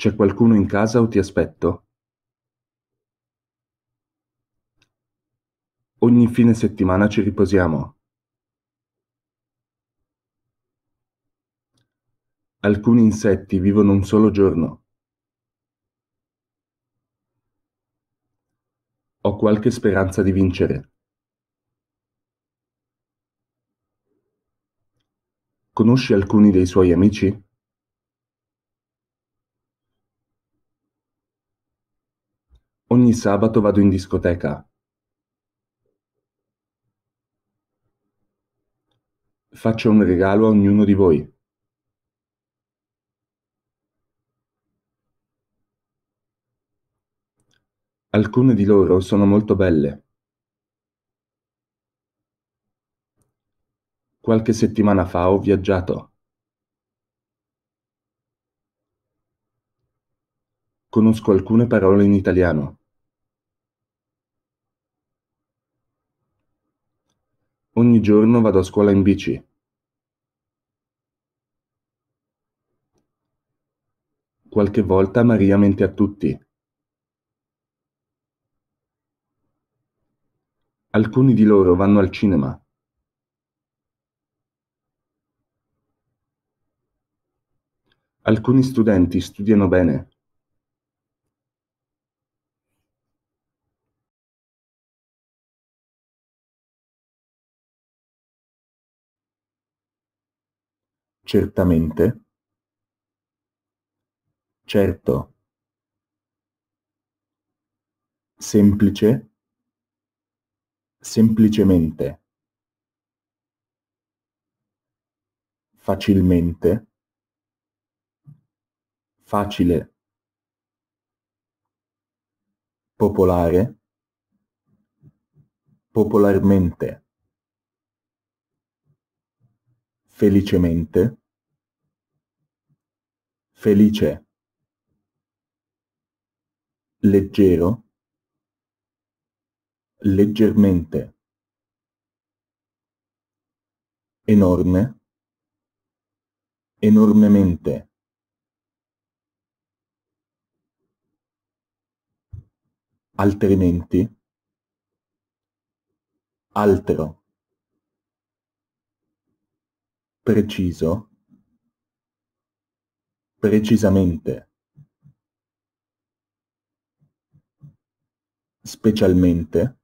C'è qualcuno in casa o ti aspetto? Ogni fine settimana ci riposiamo. Alcuni insetti vivono un solo giorno. Ho qualche speranza di vincere. Conosci alcuni dei suoi amici? Ogni sabato vado in discoteca. Faccio un regalo a ognuno di voi. Alcune di loro sono molto belle. Qualche settimana fa ho viaggiato. Conosco alcune parole in italiano. Ogni giorno vado a scuola in bici. Qualche volta Maria mente a tutti. Alcuni di loro vanno al cinema. Alcuni studenti studiano bene. Certamente? Certo. Semplice? Semplicemente. Facilmente? Facile. Popolare? Popolarmente. Felicemente? felice, leggero, leggermente, enorme, enormemente. altrimenti, altro, preciso, precisamente, specialmente,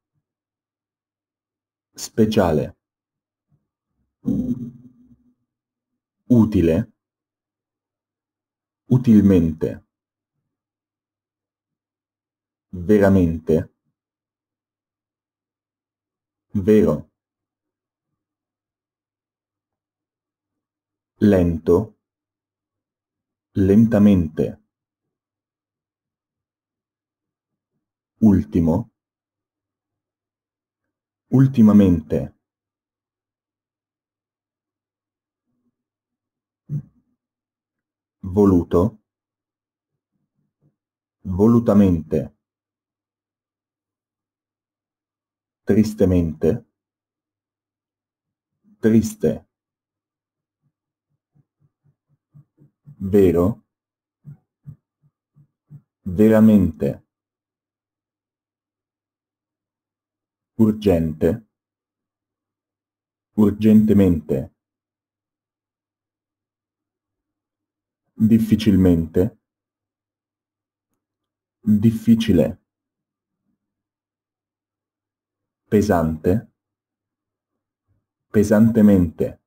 speciale, utile, utilmente, veramente, vero, lento, lentamente. Ultimo. Ultimamente. Voluto. Volutamente. Tristemente. Triste. vero, veramente, urgente, urgentemente, difficilmente, difficile, pesante, pesantemente.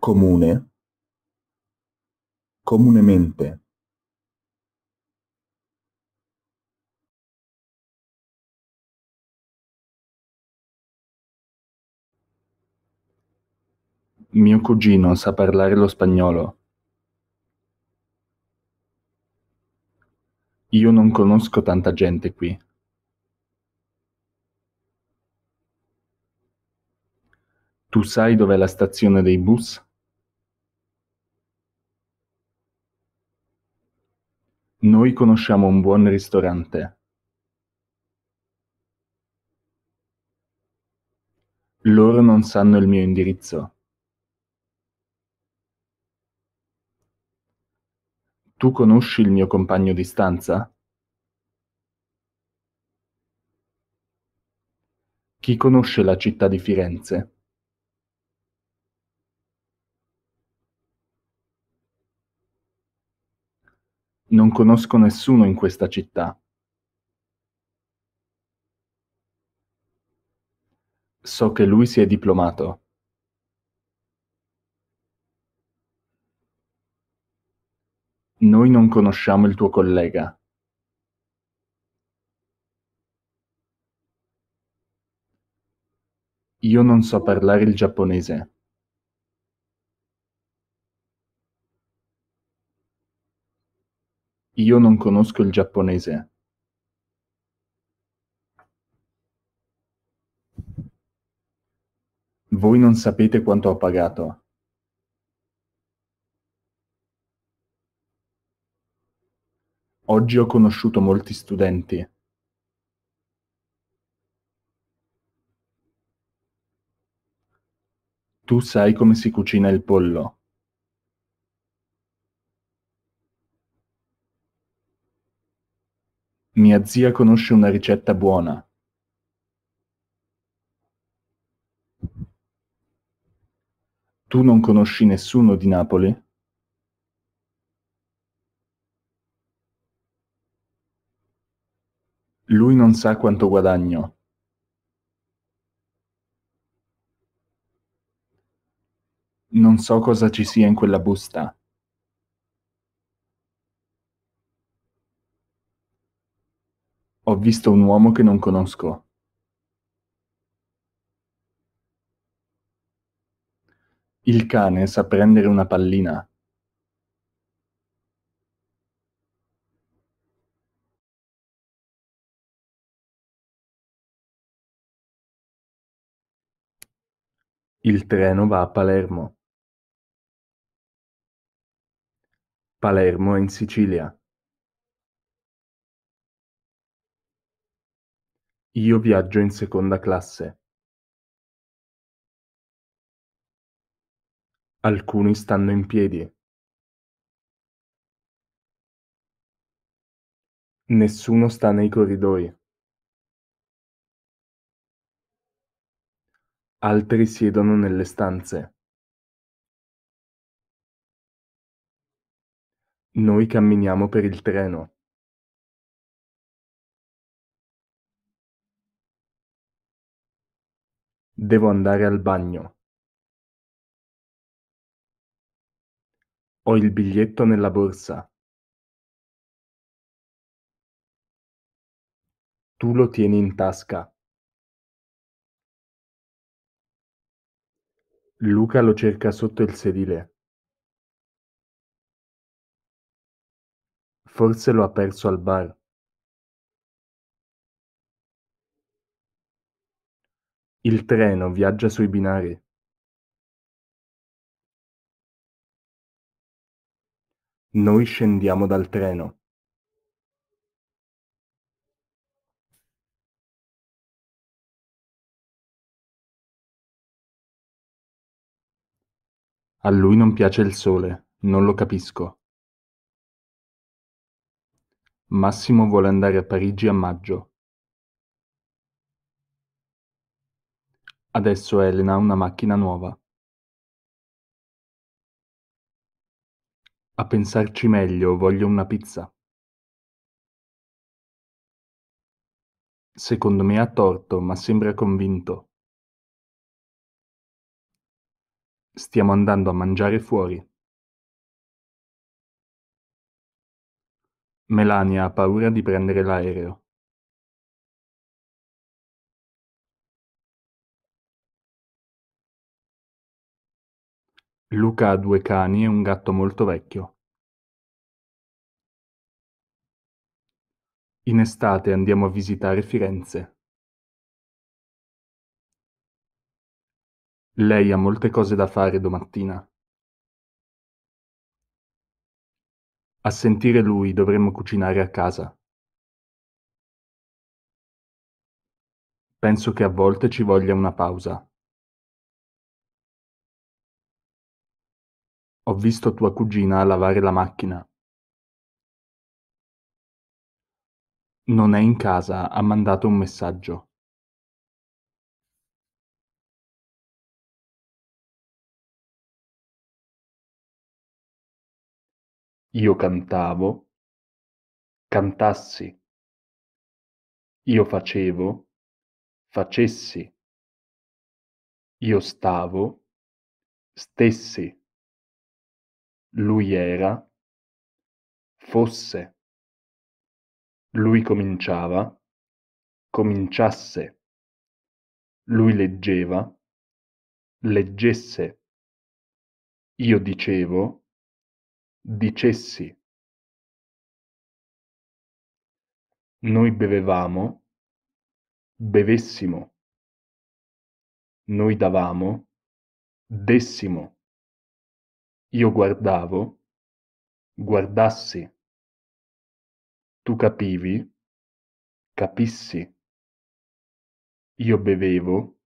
comune, comunemente. Mio cugino sa parlare lo spagnolo. Io non conosco tanta gente qui. Tu sai dov'è la stazione dei bus? Noi conosciamo un buon ristorante. Loro non sanno il mio indirizzo. Tu conosci il mio compagno di stanza? Chi conosce la città di Firenze? Non conosco nessuno in questa città. So che lui si è diplomato. Noi non conosciamo il tuo collega. Io non so parlare il giapponese. Io non conosco il giapponese. Voi non sapete quanto ho pagato. Oggi ho conosciuto molti studenti. Tu sai come si cucina il pollo. Mia zia conosce una ricetta buona. Tu non conosci nessuno di Napoli? Lui non sa quanto guadagno. Non so cosa ci sia in quella busta. Ho visto un uomo che non conosco. Il cane sa prendere una pallina. Il treno va a Palermo. Palermo è in Sicilia. Io viaggio in seconda classe. Alcuni stanno in piedi. Nessuno sta nei corridoi. Altri siedono nelle stanze. Noi camminiamo per il treno. Devo andare al bagno. Ho il biglietto nella borsa. Tu lo tieni in tasca. Luca lo cerca sotto il sedile. Forse lo ha perso al bar. Il treno viaggia sui binari. Noi scendiamo dal treno. A lui non piace il sole, non lo capisco. Massimo vuole andare a Parigi a maggio. Adesso Elena ha una macchina nuova. A pensarci meglio, voglio una pizza. Secondo me ha torto, ma sembra convinto. Stiamo andando a mangiare fuori. Melania ha paura di prendere l'aereo. Luca ha due cani e un gatto molto vecchio. In estate andiamo a visitare Firenze. Lei ha molte cose da fare domattina. A sentire lui dovremmo cucinare a casa. Penso che a volte ci voglia una pausa. Ho visto tua cugina lavare la macchina. Non è in casa, ha mandato un messaggio. Io cantavo, cantassi. Io facevo, facessi. Io stavo, stessi. Lui era, fosse, lui cominciava, cominciasse, lui leggeva, leggesse, io dicevo, dicessi. Noi bevevamo, bevessimo. Noi davamo, dessimo. Io guardavo, guardassi. Tu capivi, capissi. Io bevevo,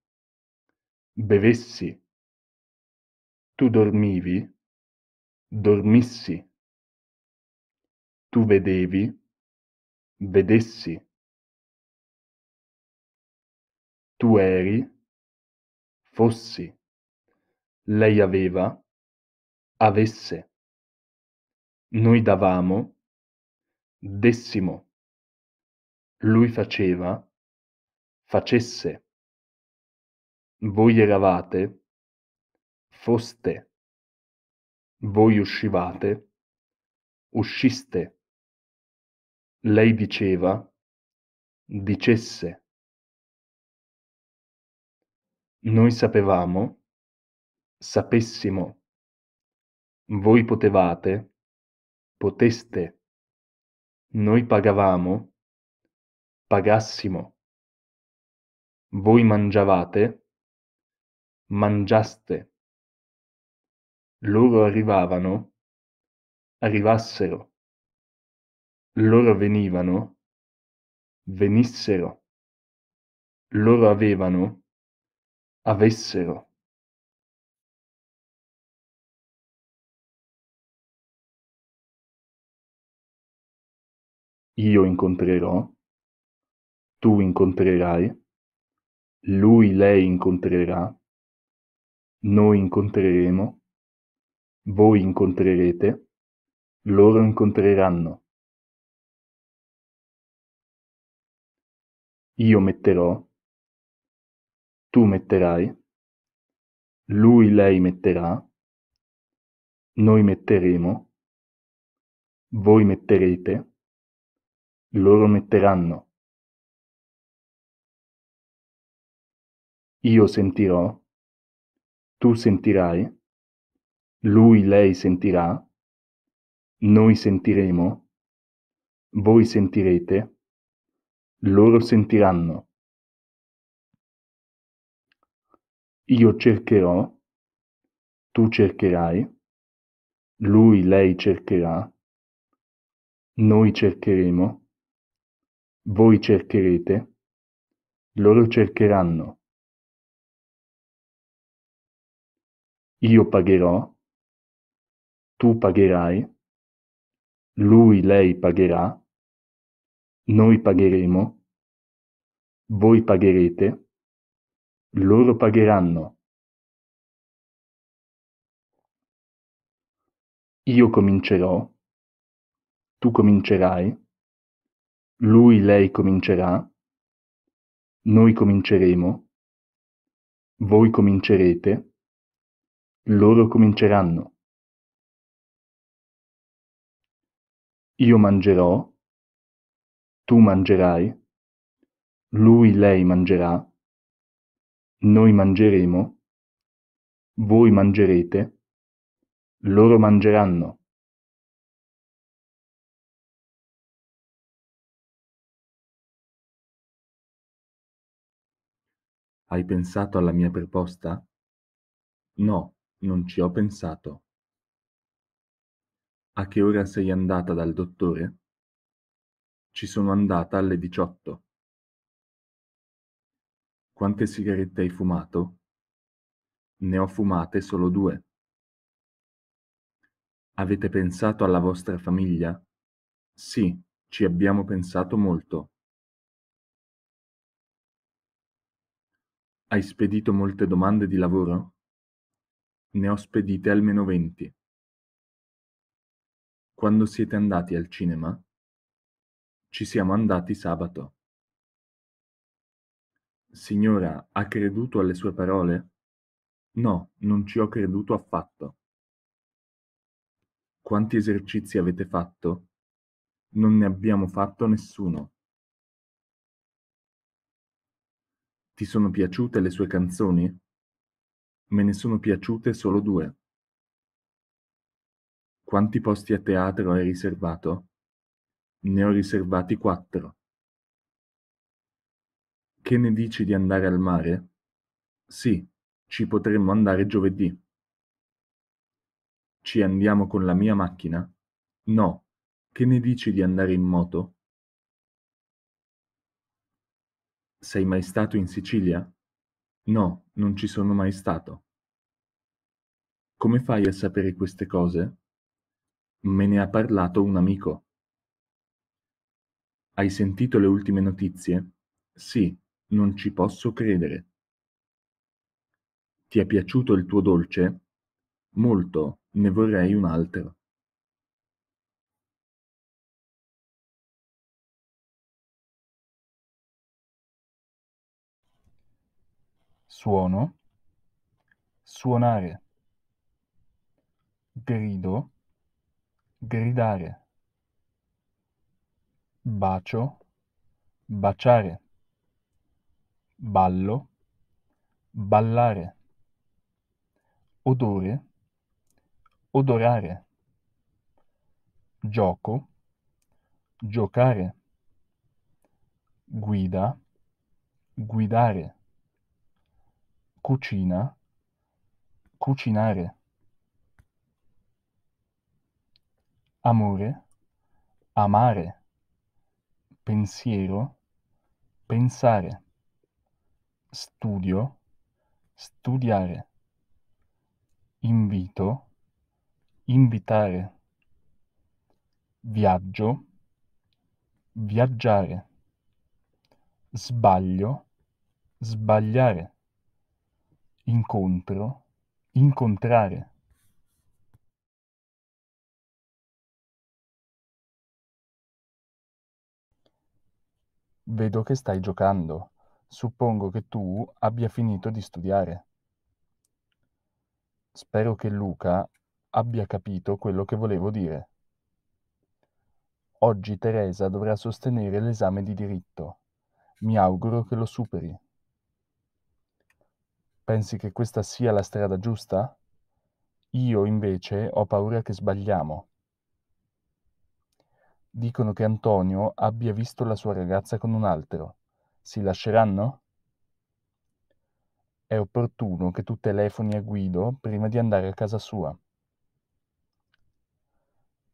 bevessi. Tu dormivi, dormissi. Tu vedevi, vedessi. Tu eri, fossi. Lei aveva, avesse, noi davamo, dessimo, lui faceva, facesse, voi eravate, foste, voi uscivate, usciste, lei diceva, dicesse. Noi sapevamo, sapessimo. Voi potevate, poteste; noi pagavamo, pagassimo; voi mangiavate, mangiaste; loro arrivavano, arrivassero; loro venivano, venissero; loro avevano, avessero. Io incontrerò, tu incontrerai, lui/lei incontrerà, noi incontreremo, voi incontrerete, loro incontreranno. Io metterò, tu metterai, lui/lei metterà, noi metteremo, voi metterete, loro metteranno. Io sentirò, tu sentirai, lui lei sentirà, noi sentiremo, voi sentirete, loro sentiranno. Io cercherò, tu cercherai, lui lei cercherà, noi cercheremo voi cercherete, loro cercheranno; io pagherò, tu pagherai, lui/lei pagherà, noi pagheremo, voi pagherete, loro pagheranno. Io comincerò, tu comincerai, lui, lei comincerà, noi cominceremo, voi comincerete, loro cominceranno. Io mangerò, tu mangerai, lui, lei mangerà, noi mangeremo, voi mangerete, loro mangeranno. Hai pensato alla mia proposta? No, non ci ho pensato. A che ora sei andata dal dottore? Ci sono andata alle 18. Quante sigarette hai fumato? Ne ho fumate solo due. Avete pensato alla vostra famiglia? Sì, ci abbiamo pensato molto. Hai spedito molte domande di lavoro? Ne ho spedite almeno venti. Quando siete andati al cinema? Ci siamo andati sabato. Signora, ha creduto alle sue parole? No, non ci ho creduto affatto. Quanti esercizi avete fatto? Non ne abbiamo fatto nessuno. Ti sono piaciute le sue canzoni? Me ne sono piaciute solo due. Quanti posti a teatro hai riservato? Ne ho riservati quattro. Che ne dici di andare al mare? Sì, ci potremmo andare giovedì. Ci andiamo con la mia macchina? No. Che ne dici di andare in moto? Sei mai stato in Sicilia? No, non ci sono mai stato. Come fai a sapere queste cose? Me ne ha parlato un amico. Hai sentito le ultime notizie? Sì, non ci posso credere. Ti è piaciuto il tuo dolce? Molto, ne vorrei un altro. suono, suonare, grido, gridare, bacio, baciare, ballo, ballare, odore, odorare, gioco, giocare, guida, guidare cucina, cucinare, amore, amare, pensiero, pensare, studio, studiare, invito, invitare, viaggio, viaggiare, sbaglio, sbagliare incontro, incontrare. Vedo che stai giocando. Suppongo che tu abbia finito di studiare. Spero che Luca abbia capito quello che volevo dire. Oggi Teresa dovrà sostenere l'esame di diritto. Mi auguro che lo superi. Pensi che questa sia la strada giusta? Io invece ho paura che sbagliamo. Dicono che Antonio abbia visto la sua ragazza con un altro. Si lasceranno? È opportuno che tu telefoni a Guido prima di andare a casa sua.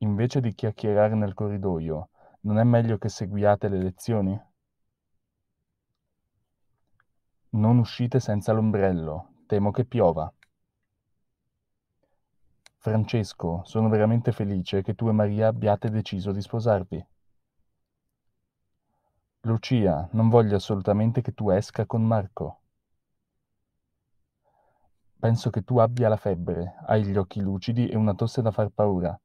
Invece di chiacchierare nel corridoio, non è meglio che seguiate le lezioni? Non uscite senza l'ombrello, temo che piova. Francesco, sono veramente felice che tu e Maria abbiate deciso di sposarvi. Lucia, non voglio assolutamente che tu esca con Marco. Penso che tu abbia la febbre, hai gli occhi lucidi e una tosse da far paura.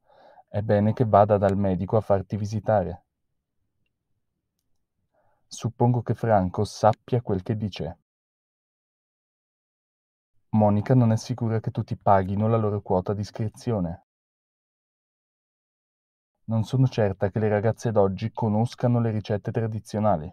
È bene che vada dal medico a farti visitare. Suppongo che Franco sappia quel che dice. Monica non è sicura che tutti paghino la loro quota di iscrizione. Non sono certa che le ragazze d'oggi conoscano le ricette tradizionali.